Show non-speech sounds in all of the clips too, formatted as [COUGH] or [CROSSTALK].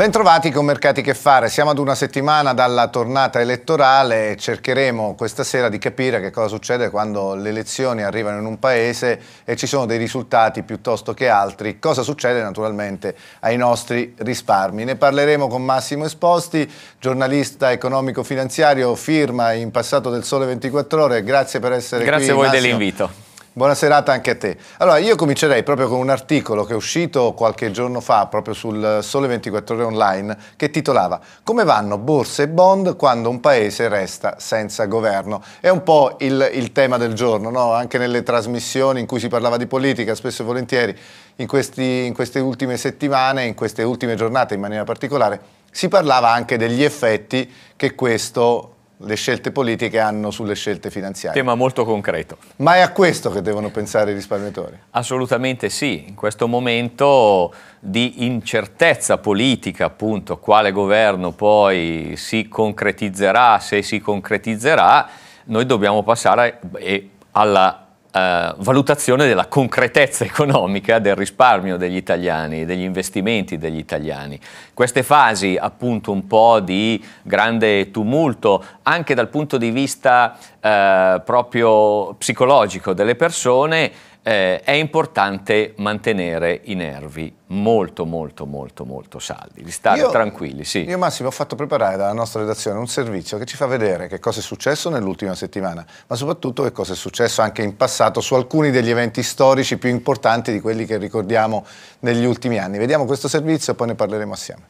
Bentrovati con Mercati che fare, siamo ad una settimana dalla tornata elettorale e cercheremo questa sera di capire che cosa succede quando le elezioni arrivano in un paese e ci sono dei risultati piuttosto che altri, cosa succede naturalmente ai nostri risparmi. Ne parleremo con Massimo Esposti, giornalista economico-finanziario, firma in passato del Sole 24 Ore, grazie per essere grazie qui. Grazie a voi dell'invito. Buona serata anche a te. Allora, io comincerei proprio con un articolo che è uscito qualche giorno fa proprio sul Sole 24 Ore Online che titolava Come vanno borse e bond quando un paese resta senza governo? È un po' il, il tema del giorno, no? anche nelle trasmissioni in cui si parlava di politica, spesso e volentieri, in, questi, in queste ultime settimane, in queste ultime giornate in maniera particolare, si parlava anche degli effetti che questo le scelte politiche hanno sulle scelte finanziarie. Tema molto concreto. Ma è a questo che devono pensare i risparmiatori? Assolutamente sì, in questo momento di incertezza politica appunto, quale governo poi si concretizzerà, se si concretizzerà, noi dobbiamo passare alla eh, valutazione della concretezza economica del risparmio degli italiani, degli investimenti degli italiani. Queste fasi appunto un po' di grande tumulto anche dal punto di vista eh, proprio psicologico delle persone eh, è importante mantenere i nervi molto molto molto molto saldi, di stare io, tranquilli. Sì. Io Massimo ho fatto preparare dalla nostra redazione un servizio che ci fa vedere che cosa è successo nell'ultima settimana, ma soprattutto che cosa è successo anche in passato su alcuni degli eventi storici più importanti di quelli che ricordiamo negli ultimi anni. Vediamo questo servizio e poi ne parleremo assieme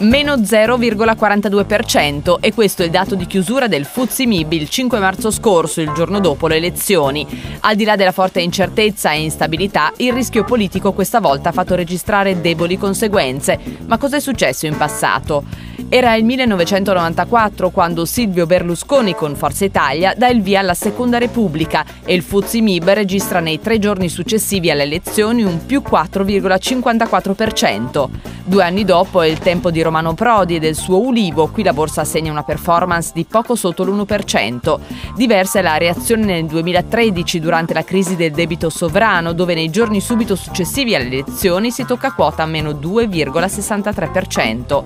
meno 0,42% e questo è il dato di chiusura del Fuzzi Mib il 5 marzo scorso, il giorno dopo le elezioni. Al di là della forte incertezza e instabilità, il rischio politico questa volta ha fatto registrare deboli conseguenze. Ma cosa è successo in passato? Era il 1994 quando Silvio Berlusconi con Forza Italia dà il via alla Seconda Repubblica e il Fuzzi Mib registra nei tre giorni successivi alle elezioni un più 4,54%. Due anni dopo è il tempo di Romano Prodi e del suo Ulivo, qui la borsa segna una performance di poco sotto l'1%. Diversa è la reazione nel 2013 durante la crisi del debito sovrano, dove nei giorni subito successivi alle elezioni si tocca quota meno 2,63%.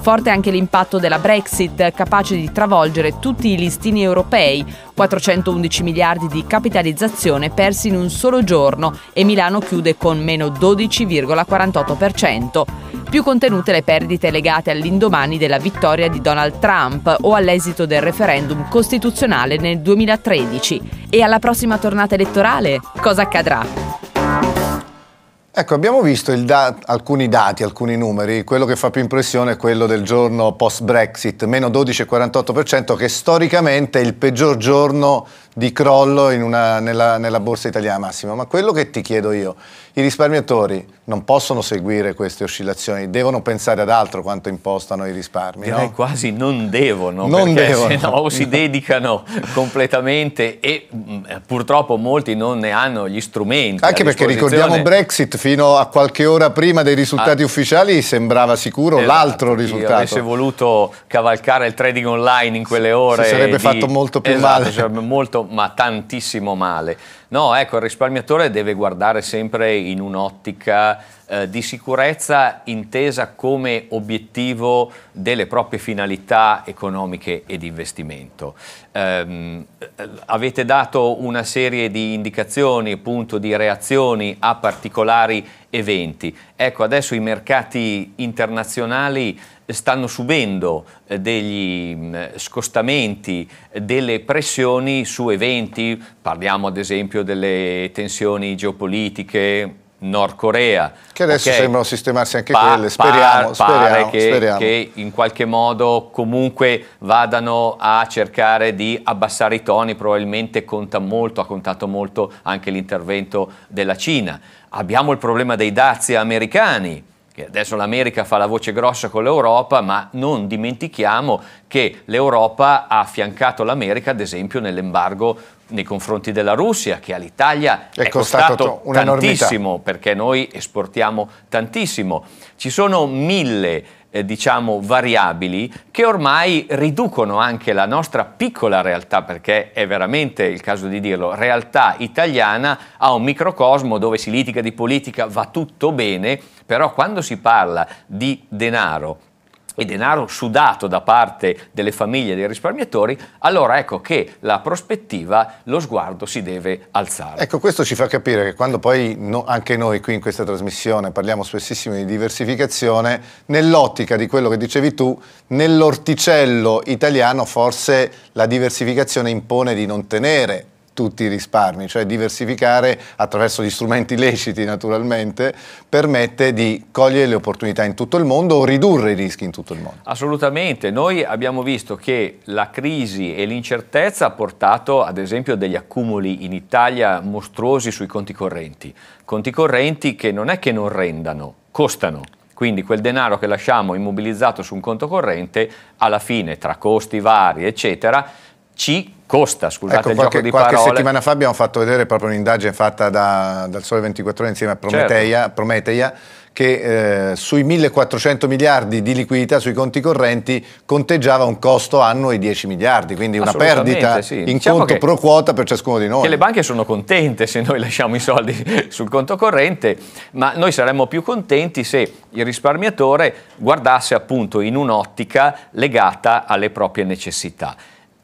Forte anche l'impatto della Brexit, capace di travolgere tutti i listini europei, 411 miliardi di capitalizzazione persi in un solo giorno e Milano chiude con meno 12,48% più contenute le perdite legate all'indomani della vittoria di Donald Trump o all'esito del referendum costituzionale nel 2013. E alla prossima tornata elettorale cosa accadrà? Ecco, abbiamo visto da- alcuni dati, alcuni numeri. Quello che fa più impressione è quello del giorno post-Brexit, meno 12,48%, che storicamente è il peggior giorno di crollo una, nella, nella, borsa italiana Massimo, ma quello che ti chiedo io, i risparmiatori non possono seguire queste oscillazioni, devono pensare ad altro quanto impostano i risparmi. Direi no? quasi non devono, non perché devono. se no si no. [LAUGHS] dedicano completamente e mh, purtroppo molti non ne hanno gli strumenti. Anche perché ricordiamo Brexit, fino a qualche ora prima dei risultati ah, ufficiali sembrava sicuro esatto, l'altro risultato. Se avesse voluto cavalcare il trading online in quelle ore... Si sarebbe di, fatto molto più esatto, male. Cioè, molto, ma tantissimo male. No, ecco, il risparmiatore deve guardare sempre in un'ottica eh, di sicurezza intesa come obiettivo delle proprie finalità economiche ed investimento. Ehm, eh, avete dato una serie di indicazioni, appunto, di reazioni a particolari eventi. Ecco, adesso i mercati internazionali stanno subendo eh, degli mm, scostamenti, delle pressioni su eventi, parliamo ad esempio esempio delle tensioni geopolitiche, Nord Corea. Che adesso okay. sembrano sistemarsi anche pa- quelle, speriamo, par- speriamo, che, speriamo, che, in qualche modo comunque vadano a cercare di abbassare i toni, probabilmente conta molto, ha contato molto anche l'intervento della Cina. Abbiamo il problema dei dazi americani, che adesso l'America fa la voce grossa con l'Europa, ma non dimentichiamo che l'Europa ha affiancato l'America, ad esempio, nell'embargo nei confronti della Russia, che all'Italia è, è, costato, costato tantissimo, perché noi esportiamo tantissimo. Ci sono mille eh, diciamo, variabili che ormai riducono anche la nostra piccola realtà, perché è veramente il caso di dirlo, realtà italiana a un microcosmo dove si litiga di politica, va tutto bene, però quando si parla di denaro, e denaro sudato da parte delle famiglie e dei risparmiatori, allora ecco che la prospettiva, lo sguardo si deve alzare. Ecco, questo ci fa capire che quando poi no, anche noi qui in questa trasmissione parliamo spessissimo di diversificazione, nell'ottica di quello che dicevi tu, nell'orticello italiano forse la diversificazione impone di non tenere tutti i risparmi, cioè diversificare attraverso gli strumenti leciti naturalmente permette di cogliere le opportunità in tutto il mondo o ridurre i rischi in tutto il mondo. Assolutamente, noi abbiamo visto che la crisi e l'incertezza ha portato ad esempio degli accumuli in Italia mostruosi sui conti correnti, conti correnti che non è che non rendano, costano. Quindi quel denaro che lasciamo immobilizzato su un conto corrente, alla fine, tra costi vari, eccetera, ci costa, scusate ecco, qualche, il qualche parole. settimana fa abbiamo fatto vedere proprio un'indagine fatta da, dal Sole 24 Ore insieme a Prometeia, certo. Prometeia che eh, sui 1400 miliardi di liquidità sui conti correnti conteggiava un costo annuo di 10 miliardi, quindi una perdita sì. in diciamo conto pro quota per ciascuno di noi. Che le banche sono contente se noi lasciamo i soldi [LAUGHS] sul conto corrente, ma noi saremmo più contenti se il risparmiatore guardasse appunto in un'ottica legata alle proprie necessità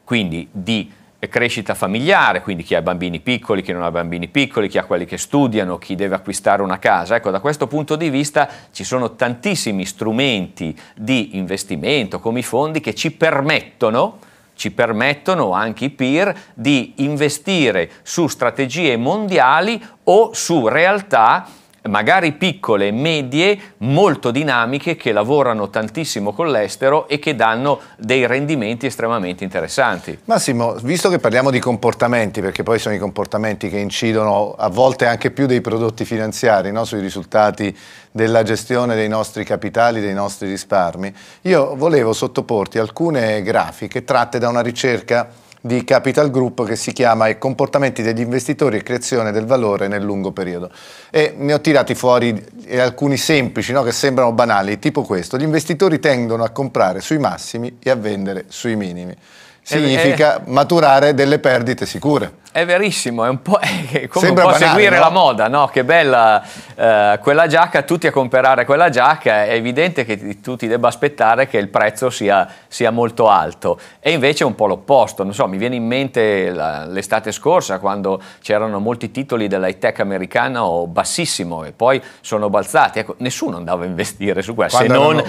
quindi di crescita familiare, quindi chi ha bambini piccoli, chi non ha bambini piccoli, chi ha quelli che studiano, chi deve acquistare una casa. Ecco, da questo punto di vista ci sono tantissimi strumenti di investimento come i fondi che ci permettono ci permettono anche i peer di investire su strategie mondiali o su realtà magari piccole, medie, molto dinamiche, che lavorano tantissimo con l'estero e che danno dei rendimenti estremamente interessanti. Massimo, visto che parliamo di comportamenti, perché poi sono i comportamenti che incidono a volte anche più dei prodotti finanziari, no? sui risultati della gestione dei nostri capitali, dei nostri risparmi, io volevo sottoporti alcune grafiche tratte da una ricerca di Capital Group che si chiama I comportamenti degli investitori e creazione del valore nel lungo periodo. E ne ho tirati fuori eh, alcuni semplici, no? che sembrano banali, tipo questo. Gli investitori tendono a comprare sui massimi e a vendere sui minimi significa è, maturare delle perdite sicure. È verissimo, è un po', [LAUGHS] è come un po' banale, seguire no? la moda, no? Che bella eh, quella giacca, tutti a comprare quella giacca, è evidente che tu ti debba aspettare che il prezzo sia, sia molto alto. E invece è un po' l'opposto, non so, mi viene in mente la, l'estate scorsa quando c'erano molti titoli dell'high tech americano bassissimo e poi sono balzati. Ecco, nessuno andava a investire su questo, se non,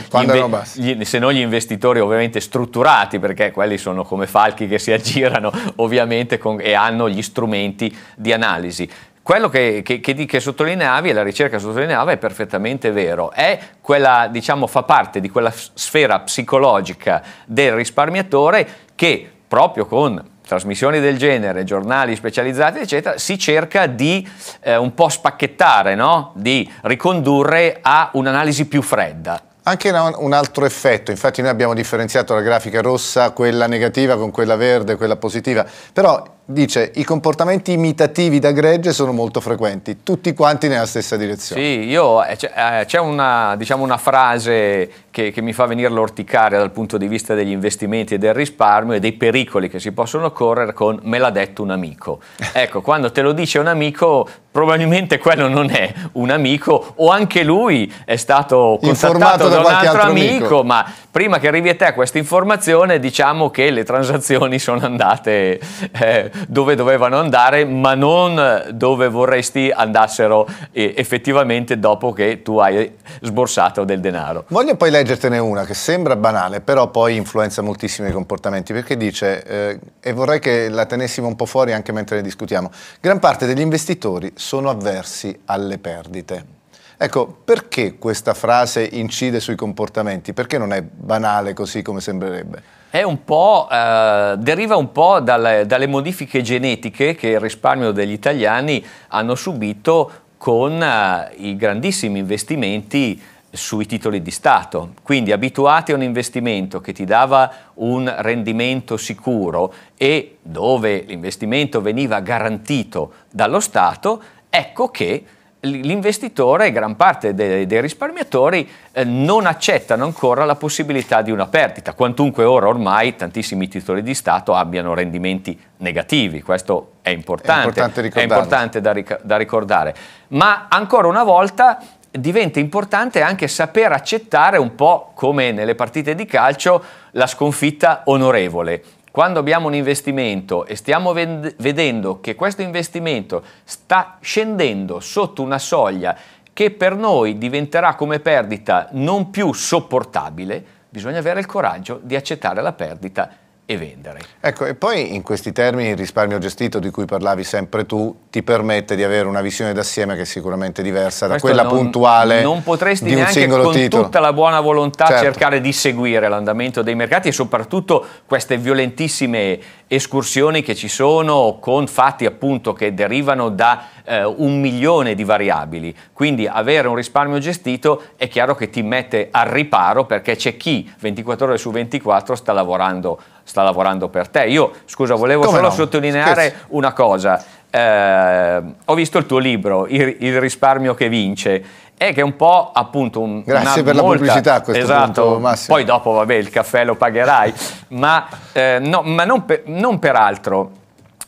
se non gli investitori ovviamente strutturati, perché quelli sono come come falchi che si aggirano ovviamente con, e hanno gli strumenti di analisi. Quello che, che, che, che, sottolineavi e la ricerca sottolineava è perfettamente vero, è quella, diciamo, fa parte di quella sfera psicologica del risparmiatore che proprio con trasmissioni del genere, giornali specializzati, eccetera, si cerca di eh, un po' spacchettare, no? di ricondurre a un'analisi più fredda. Anche un altro effetto, infatti noi abbiamo differenziato la grafica rossa, quella negativa con quella verde, quella positiva, però dice i comportamenti imitativi da gregge sono molto frequenti, tutti quanti nella stessa direzione. Sì, io, eh, eh, c'è una, diciamo una, frase che, che mi fa venire l'orticaria dal punto di vista degli investimenti e del risparmio e dei pericoli che si possono correre con me l'ha detto un amico. [LAUGHS] Ecco, quando te lo dice un amico probabilmente quello non è un amico o anche lui è stato contattato da, da un altro, amico, amico, ma prima che arrivi a te questa informazione diciamo che le transazioni [LAUGHS] sono andate eh, dove dovevano andare, ma non dove vorresti andassero eh, effettivamente dopo che tu hai sborsato del denaro. Voglio poi leggertene una che sembra banale, però poi influenza moltissimo i comportamenti, perché dice, eh, e vorrei che la tenessimo un po' fuori anche mentre ne discutiamo, gran parte degli investitori sono avversi alle perdite. Ecco, perché questa frase incide sui comportamenti? Perché non è banale così come sembrerebbe? un po', eh, deriva un po' dalle, dalle modifiche genetiche che il risparmio degli italiani hanno subito con eh, i grandissimi investimenti sui titoli di Stato. Quindi abituati a un investimento che ti dava un rendimento sicuro e dove l'investimento veniva garantito dallo Stato, ecco che l'investitore e gran parte dei, dei risparmiatori eh, non accettano ancora la possibilità di una perdita, quantunque ora ormai tantissimi titoli di Stato abbiano rendimenti negativi, questo è importante, è importante, è importante da, ric da ricordare. Ma ancora una volta diventa importante anche saper accettare un po' come nelle partite di calcio la sconfitta onorevole quando abbiamo un investimento e stiamo vedendo che questo investimento sta scendendo sotto una soglia che per noi diventerà come perdita non più sopportabile, bisogna avere il coraggio di accettare la perdita e vendere. Ecco, e poi in questi termini il risparmio gestito di cui parlavi sempre tu ti permette di avere una visione d'assieme che è sicuramente diversa Questo da quella non, puntuale non potresti di un singolo con titolo. tutta la buona volontà certo. cercare di seguire l'andamento dei mercati e soprattutto queste violentissime escursioni che ci sono con fatti appunto che derivano da eh, un milione di variabili. Quindi avere un risparmio gestito è chiaro che ti mette al riparo perché c'è chi 24 ore su 24 sta lavorando sta lavorando per te. Io, scusa, volevo Come solo no? sottolineare Scherzo. una cosa. Eh, ho visto il tuo libro, il, il risparmio che vince è che è un po' appunto un, grazie per molta, la pubblicità a questo esatto, punto Massimo poi dopo vabbè il caffè lo pagherai ma, eh, no, ma non, per, non, per, altro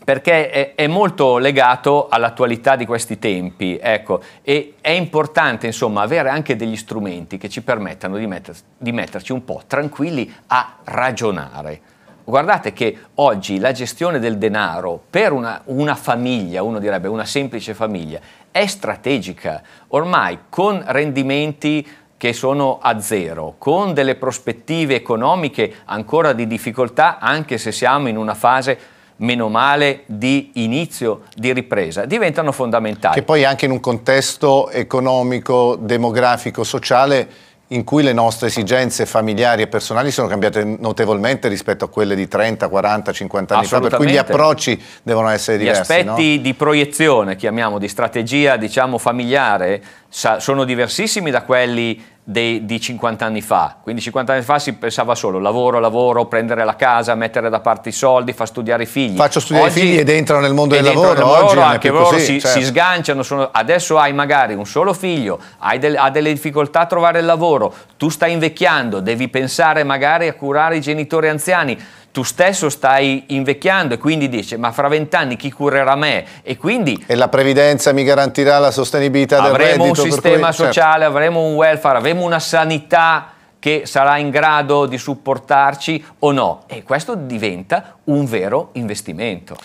perché è, è, molto legato all'attualità di questi tempi ecco e è importante insomma avere anche degli strumenti che ci permettano di, metter, di metterci un po' tranquilli a ragionare Guardate che oggi la gestione del denaro per una, una famiglia, uno direbbe una semplice famiglia, è strategica. Ormai con rendimenti che sono a zero, con delle prospettive economiche ancora di difficoltà, anche se siamo in una fase meno male di inizio di ripresa, diventano fondamentali. Che poi anche in un contesto economico, demografico, sociale in cui le nostre esigenze familiari e personali sono cambiate notevolmente rispetto a quelle di 30, 40, 50 anni fa, per cui gli approcci devono essere diversi. Gli aspetti no? di proiezione, chiamiamo, di strategia diciamo familiare, sono diversissimi da quelli dei, di 50 anni fa. Quindi 50 anni fa si pensava solo lavoro, lavoro, prendere la casa, mettere da parte i soldi, far studiare i figli. Faccio studiare Oggi, i figli ed entrano nel mondo del lavoro. Nel lavoro Oggi anche loro così, si, certo. si, sganciano. Sono, adesso hai magari un solo figlio, del, ha delle difficoltà a trovare il lavoro, tu stai invecchiando, devi pensare magari a curare i genitori anziani tu stesso stai invecchiando e quindi dici ma fra vent'anni chi curerà me e quindi e la previdenza mi garantirà la sostenibilità del reddito avremo un sistema cui, certo. sociale certo. avremo un welfare avremo una sanità che sarà in grado di supportarci o no e questo diventa un vero investimento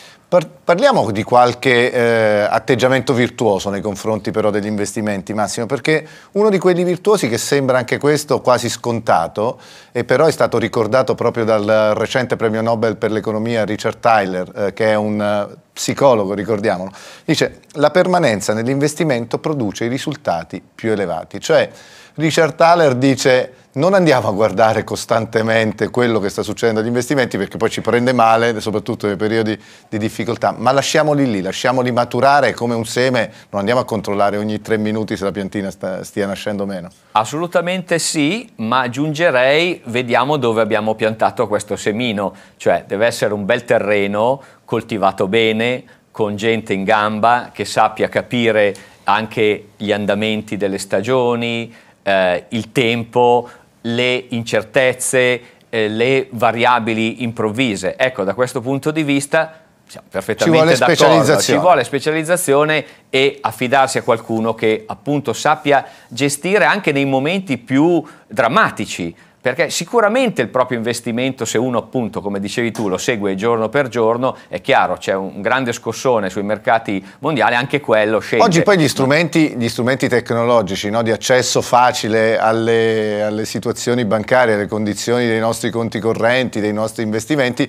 Parliamo di qualche eh, atteggiamento virtuoso nei confronti però degli investimenti, Massimo, perché uno di quelli virtuosi che sembra anche questo quasi scontato e però è stato ricordato proprio dal recente premio Nobel per l'economia Richard Tyler, eh, che è un eh, psicologo, ricordiamolo, dice la permanenza nell'investimento produce i risultati più elevati. Cioè Richard Tyler dice non andiamo a guardare costantemente quello che sta succedendo agli investimenti perché poi ci prende male, soprattutto nei periodi di difficoltà, ma lasciamoli lì, lasciamoli maturare come un seme, non andiamo a controllare ogni tre minuti se la piantina sta, stia nascendo o meno. Assolutamente sì, ma aggiungerei, vediamo dove abbiamo piantato questo semino, cioè deve essere un bel terreno coltivato bene, con gente in gamba che sappia capire anche gli andamenti delle stagioni, eh, il tempo, le incertezze, eh, le variabili improvvise. Ecco, da questo punto di vista siamo perfettamente ci vuole d'accordo, ci vuole specializzazione e affidarsi a qualcuno che appunto sappia gestire anche nei momenti più drammatici perché sicuramente il proprio investimento, se uno appunto, come dicevi tu, lo segue giorno per giorno, è chiaro, c'è un grande scossone sui mercati mondiali, anche quello scende. Oggi poi gli strumenti, gli strumenti tecnologici no, di accesso facile alle, alle situazioni bancarie, alle condizioni dei nostri conti correnti, dei nostri investimenti,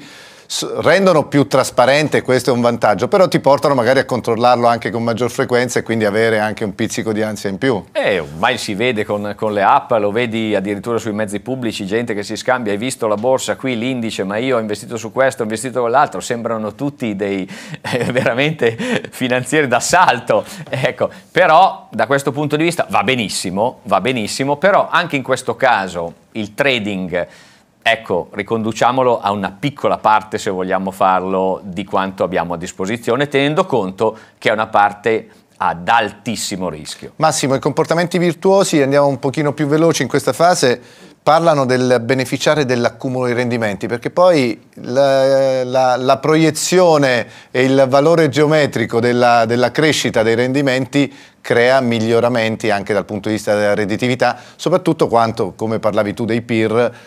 rendono più trasparente, questo è un vantaggio, però ti portano magari a controllarlo anche con maggior frequenza e quindi avere anche un pizzico di ansia in più. Eh, ormai si vede con, con le app, lo vedi addirittura sui mezzi pubblici, gente che si scambia, hai visto la borsa qui, l'indice, ma io ho investito su questo, ho investito con sembrano tutti dei [LAUGHS] eh, veramente finanzieri d'assalto, ecco, però da questo punto di vista va benissimo, va benissimo, però anche in questo caso il trading Ecco, riconduciamolo a una piccola parte, se vogliamo farlo, di quanto abbiamo a disposizione, tenendo conto che è una parte ad altissimo rischio. Massimo, i comportamenti virtuosi, andiamo un pochino più veloci in questa fase, parlano del beneficiare dell'accumulo di rendimenti, perché poi la, la, la, proiezione e il valore geometrico della, della crescita dei rendimenti crea miglioramenti anche dal punto di vista della redditività, soprattutto quanto, come parlavi tu dei peer,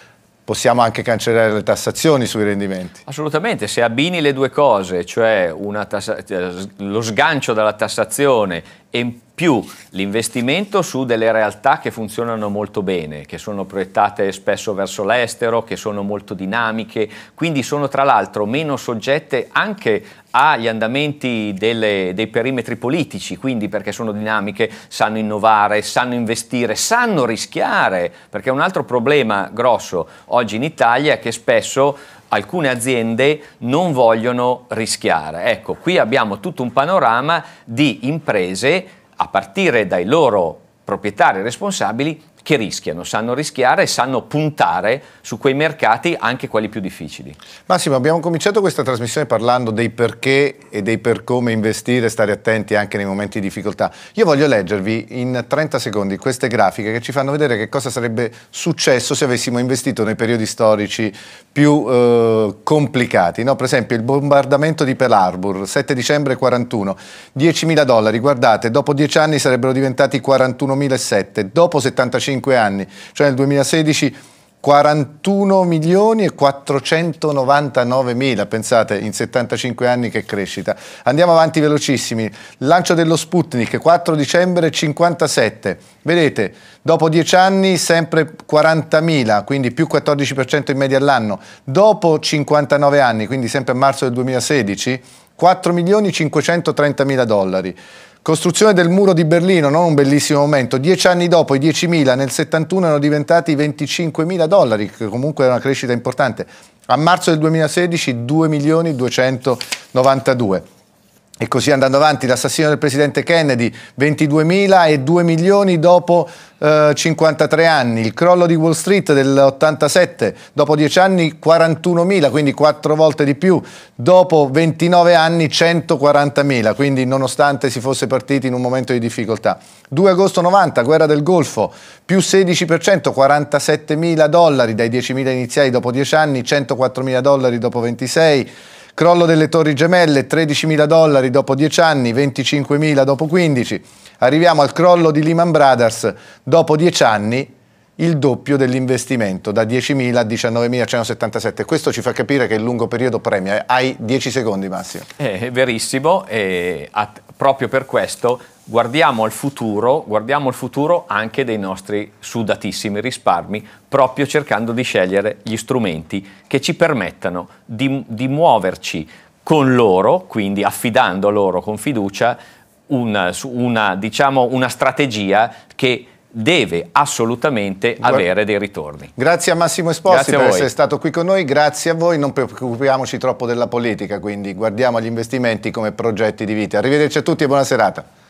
possiamo anche cancellare le tassazioni sui rendimenti. Assolutamente, se abbini le due cose, cioè eh, lo sgancio dalla tassazione e in più l'investimento su delle realtà che funzionano molto bene, che sono proiettate spesso verso l'estero, che sono molto dinamiche, quindi sono tra l'altro meno soggette anche agli andamenti delle, dei perimetri politici, quindi perché sono dinamiche, sanno innovare, sanno investire, sanno rischiare, perché un altro problema grosso oggi in Italia è che spesso alcune aziende non vogliono rischiare. Ecco, qui abbiamo tutto un panorama di imprese a partire dai loro proprietari responsabili che rischiano, sanno rischiare e sanno puntare su quei mercati anche quelli più difficili. Massimo, abbiamo cominciato questa trasmissione parlando dei perché e dei per come investire, stare attenti anche nei momenti di difficoltà. Io voglio leggervi in 30 secondi queste grafiche che ci fanno vedere che cosa sarebbe successo se avessimo investito nei periodi storici più eh, complicati. No? Per esempio il bombardamento di Pearl Harbor, 7 dicembre 41, 10.000 dollari, guardate, dopo 10 anni sarebbero diventati 41.007, dopo 75 5 anni, cioè nel 2016 41 milioni e 499 mila, pensate, in 75 anni che crescita. Andiamo avanti velocissimi. Lancio dello Sputnik, 4 dicembre 57. Vedete, dopo 10 anni sempre 40 mila, quindi più 14% in media all'anno. Dopo 59 anni, quindi sempre a marzo del 2016, 4 milioni 530 mila dollari. Costruzione del muro di Berlino, non un bellissimo momento. Dieci anni dopo i 10.000 nel 71 erano diventati 25.000 dollari, che comunque era una crescita importante. A marzo del 2016 2.292. E così andando avanti, l'assassino del presidente Kennedy, 22.000 e 2 milioni dopo eh, 53 anni, il crollo di Wall Street dell'87, dopo 10 anni 41.000, quindi 4 volte di più, dopo 29 anni 140.000, quindi nonostante si fosse partiti in un momento di difficoltà. 2 agosto 90, guerra del Golfo, più 16%, 47.000 dollari dai 10.000 iniziali dopo 10 anni, 104.000 dollari dopo 26 Crollo delle Torri Gemelle, 13.000 dollari dopo 10 anni, 25.000 dopo 15. Arriviamo al crollo di Lehman Brothers dopo 10 anni, il doppio dell'investimento da 10.000 a 19.177. Questo ci fa capire che il lungo periodo premia. Hai 10 secondi Massimo. Eh, è verissimo, e proprio per questo guardiamo al futuro, guardiamo al futuro anche dei nostri sudatissimi risparmi, proprio cercando di scegliere gli strumenti che ci permettano di, di muoverci con loro, quindi affidando loro con fiducia una, una, diciamo, una strategia che deve assolutamente avere dei ritorni. Grazie a Massimo Esposti Grazie per essere stato qui con noi. Grazie a voi. Non preoccupiamoci troppo della politica, quindi guardiamo gli investimenti come progetti di vita. Arrivederci a tutti e buona serata.